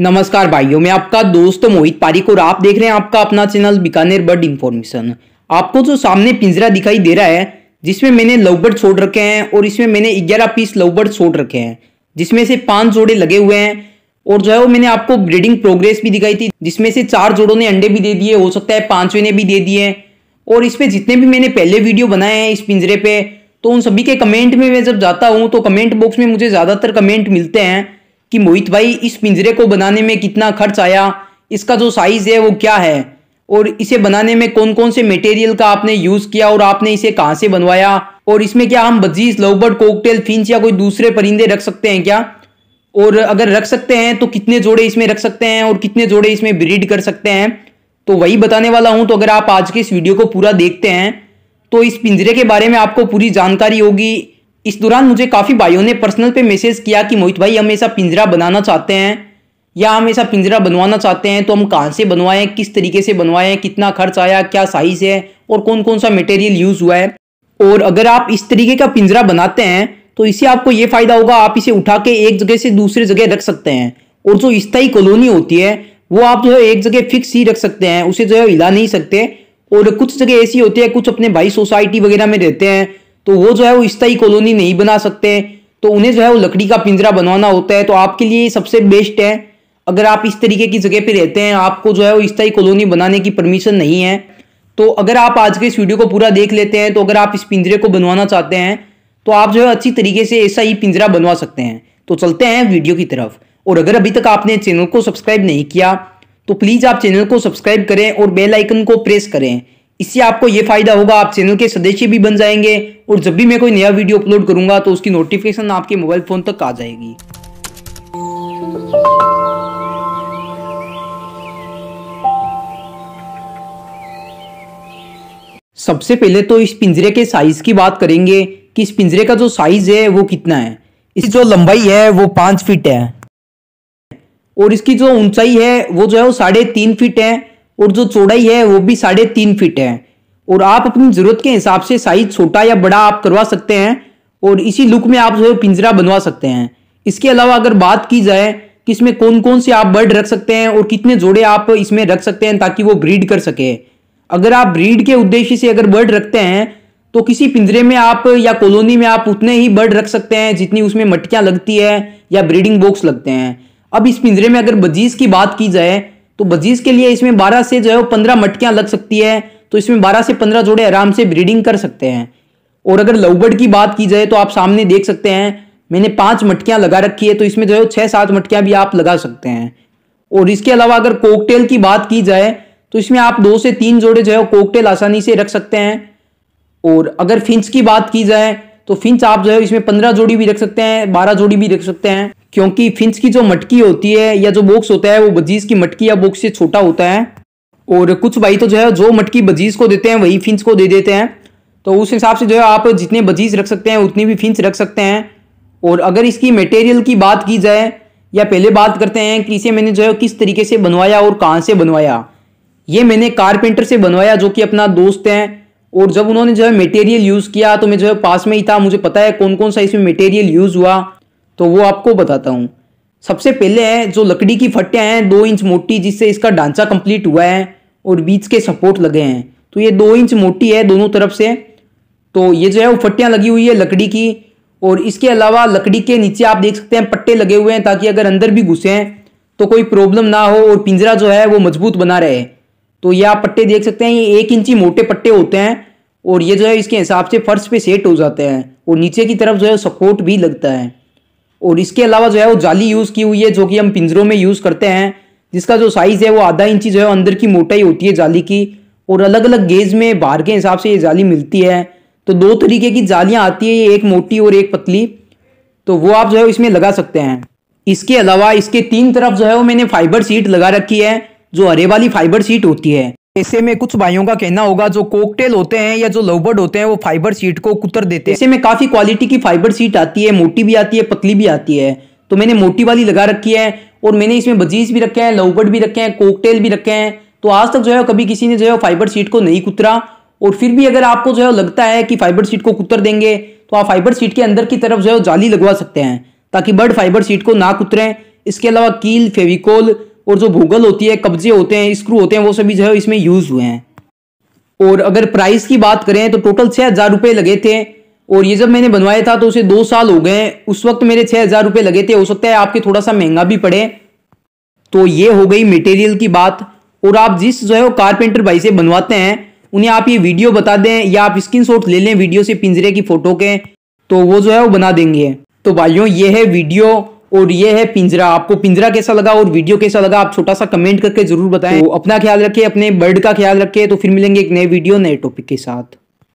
नमस्कार भाइयों मैं आपका दोस्त मोहित पारिक और आप देख रहे हैं आपका अपना चैनल बीकानेर बर्ड इन्फॉर्मेशन आपको जो सामने पिंजरा दिखाई दे रहा है जिसमें मैंने लवबर्ड छोड़ रखे हैं और इसमें मैंने ग्यारह पीस लवबर्ड छोड़ रखे हैं जिसमें से पांच जोड़े लगे हुए हैं और जो है वो मैंने आपको ब्रीडिंग प्रोग्रेस भी दिखाई थी जिसमें से चार जोड़ों ने अंडे भी दे दिए हो सकता है पांचवें ने भी दे दिए और इसमें जितने भी मैंने पहले वीडियो बनाए हैं इस पिंजरे पे तो उन सभी के कमेंट में मैं जब जाता हूँ तो कमेंट बॉक्स में मुझे ज़्यादातर कमेंट मिलते हैं कि मोहित भाई इस पिंजरे को बनाने में कितना खर्च आया इसका जो साइज़ है वो क्या है और इसे बनाने में कौन कौन से मटेरियल का आपने यूज़ किया और आपने इसे कहाँ से बनवाया और इसमें क्या हम बजीज लवबर्ड कोकटेल फिंच या कोई दूसरे परिंदे रख सकते हैं क्या और अगर रख सकते हैं तो कितने जोड़े इसमें रख सकते हैं और कितने जोड़े इसमें ब्रीड कर सकते हैं तो वही बताने वाला हूं तो अगर आप आज के इस वीडियो को पूरा देखते हैं तो इस पिंजरे के बारे में आपको पूरी जानकारी होगी इस दौरान मुझे काफ़ी भाइयों ने पर्सनल पे मैसेज किया कि मोहित भाई हम ऐसा पिंजरा बनाना चाहते हैं या हम ऐसा पिंजरा बनवाना चाहते हैं तो हम कहाँ से बनवाएं किस तरीके से बनवाएं कितना खर्च आया क्या साइज़ है और कौन कौन सा मटेरियल यूज़ हुआ है और अगर आप इस तरीके का पिंजरा बनाते हैं तो इससे आपको ये फ़ायदा होगा आप इसे उठा के एक जगह से दूसरे जगह रख सकते हैं और जो स्थायी कॉलोनी होती है वो आप जो है एक जगह फिक्स ही रख सकते हैं उसे जो है हिला नहीं सकते और कुछ जगह ऐसी होती है कुछ अपने भाई सोसाइटी वगैरह में रहते हैं तो वो जो है वो स्थायी कॉलोनी नहीं बना सकते तो उन्हें जो है वो लकड़ी का पिंजरा बनवाना होता है तो आपके लिए सबसे बेस्ट है अगर आप इस तरीके की जगह पे रहते हैं आपको जो है वो स्थायी कॉलोनी बनाने की परमिशन नहीं है तो अगर आप आज के इस वीडियो को पूरा देख लेते हैं तो अगर आप इस पिंजरे को बनवाना चाहते हैं तो आप जो है अच्छी तरीके से ऐसा ही पिंजरा बनवा सकते हैं तो चलते हैं वीडियो की तरफ और अगर अभी तक आपने चैनल को सब्सक्राइब नहीं किया तो प्लीज़ आप चैनल को सब्सक्राइब करें और बेल आइकन को प्रेस करें इससे आपको ये फायदा होगा आप चैनल के सदस्य भी बन जाएंगे और जब भी मैं कोई नया वीडियो अपलोड करूंगा तो उसकी नोटिफिकेशन आपके मोबाइल फोन तक आ जाएगी सबसे पहले तो इस पिंजरे के साइज की बात करेंगे कि इस पिंजरे का जो साइज है वो कितना है इसकी जो लंबाई है वो पांच फीट है और इसकी जो ऊंचाई है वो जो है वो साढ़े तीन फीट है और जो चौड़ाई है वो भी साढ़े तीन फीट है और आप अपनी ज़रूरत के हिसाब से साइज छोटा या बड़ा आप करवा सकते हैं और इसी लुक में आप जो है पिंजरा बनवा सकते हैं इसके अलावा अगर बात की जाए कि इसमें कौन कौन से आप बर्ड रख सकते हैं और कितने जोड़े आप इसमें रख सकते हैं ताकि वो ब्रीड कर सके अगर आप ब्रीड के उद्देश्य से अगर बर्ड रखते हैं तो किसी पिंजरे में आप या कॉलोनी में आप उतने ही बर्ड रख सकते हैं जितनी उसमें मटकियां लगती है या ब्रीडिंग बॉक्स लगते हैं अब इस पिंजरे में अगर बजीज की बात की जाए तो बजीज के लिए इसमें बारह से जो है वो पंद्रह मटकियां लग सकती है तो इसमें बारह से पंद्रह जोड़े आराम से ब्रीडिंग कर सकते हैं और अगर लवबर्ड की बात की जाए तो आप सामने देख सकते हैं मैंने पांच मटकियां लगा रखी है तो इसमें जो है छह सात मटकियां भी आप लगा सकते हैं और इसके अलावा अगर कोकटेल की बात की जाए तो इसमें आप दो से तीन जोड़े जो है कोकटेल आसानी से रख सकते हैं और अगर फिंच की बात की जाए तो फिंच आप जो है इसमें पंद्रह जोड़ी भी रख सकते हैं बारह जोड़ी भी रख सकते हैं क्योंकि फिंच की जो मटकी होती है या जो बॉक्स होता है वो बजीज की मटकी या बॉक्स से छोटा होता है और कुछ भाई तो जो है जो मटकी बजीज को देते हैं वही फिंच को दे देते हैं तो उस हिसाब से जो है आप जितने बजीज रख सकते हैं उतनी भी फिंच रख सकते हैं और अगर इसकी मटेरियल की बात की जाए या पहले बात करते हैं कि इसे मैंने जो है किस तरीके से बनवाया और कहाँ से बनवाया ये मैंने कारपेंटर से बनवाया जो कि अपना दोस्त हैं और जब उन्होंने जो है मटेरियल यूज़ किया तो मैं जो है पास में ही था मुझे पता है कौन कौन सा इसमें मटेरियल यूज़ हुआ तो वो आपको बताता हूँ सबसे पहले है जो लकड़ी की फट्टियाँ हैं दो इंच मोटी जिससे इसका ढांचा कंप्लीट हुआ है और बीच के सपोर्ट लगे हैं तो ये दो इंच मोटी है दोनों तरफ से तो ये जो है वो फट्टियाँ लगी हुई है लकड़ी की और इसके अलावा लकड़ी के नीचे आप देख सकते हैं पट्टे लगे हुए हैं ताकि अगर अंदर भी घुसे तो कोई प्रॉब्लम ना हो और पिंजरा जो है वो मजबूत बना रहे तो ये आप पट्टे देख सकते हैं ये एक इंची मोटे पट्टे होते हैं और ये जो है इसके हिसाब से फर्श पे सेट हो जाते हैं और नीचे की तरफ जो है सपोर्ट भी लगता है और इसके अलावा जो है वो जाली यूज़ की हुई है जो कि हम पिंजरों में यूज़ करते हैं जिसका जो साइज़ है वो आधा इंची जो है अंदर की मोटाई होती है जाली की और अलग अलग गेज में बाहर के हिसाब से ये जाली मिलती है तो दो तरीके की जालियाँ आती है ये एक मोटी और एक पतली तो वो आप जो है इसमें लगा सकते हैं इसके अलावा इसके तीन तरफ जो है वो मैंने फाइबर सीट लगा रखी है जो हरे वाली फाइबर सीट होती है ऐसे में कुछ भाइयों का कहना होगा जो कोकटेल होते हैं या जो लवबर्ड होते हैं वो फाइबर सीट को कुतर देते हैं ऐसे में काफी क्वालिटी की फाइबर सीट आती है मोटी भी आती है पतली भी आती है तो मैंने मोटी वाली लगा रखी है और मैंने इसमें बजीज भी रखे हैं लवबर्ड भी रखे हैं कोकटेल भी रखे हैं तो आज तक जो है कभी किसी ने जो है फाइबर सीट को नहीं कुतरा और फिर भी अगर आपको जो है लगता है कि फाइबर सीट को कुतर देंगे तो आप फाइबर सीट के अंदर की तरफ जो है जाली लगवा सकते हैं ताकि बर्ड फाइबर सीट को ना कुतरें इसके अलावा कील फेविकोल और जो भूगल होती है कब्जे होते हैं स्क्रू होते हैं वो सभी जो है इसमें यूज हुए हैं और अगर प्राइस की बात करें तो टोटल छः हज़ार रुपये लगे थे और ये जब मैंने बनवाया था तो उसे दो साल हो गए उस वक्त मेरे छः हज़ार रुपये लगे थे हो सकता है आपके थोड़ा सा महंगा भी पड़े तो ये हो गई मटेरियल की बात और आप जिस जो है वो कारपेंटर भाई से बनवाते हैं उन्हें आप ये वीडियो बता दें या आप स्क्रीन ले लें वीडियो से पिंजरे की फ़ोटो के तो वो जो है वो बना देंगे तो भाइयों ये है वीडियो और ये है पिंजरा आपको पिंजरा कैसा लगा और वीडियो कैसा लगा आप छोटा सा कमेंट करके जरूर बताएं तो अपना ख्याल रखें अपने बर्ड का ख्याल रखें तो फिर मिलेंगे एक नए वीडियो नए टॉपिक के साथ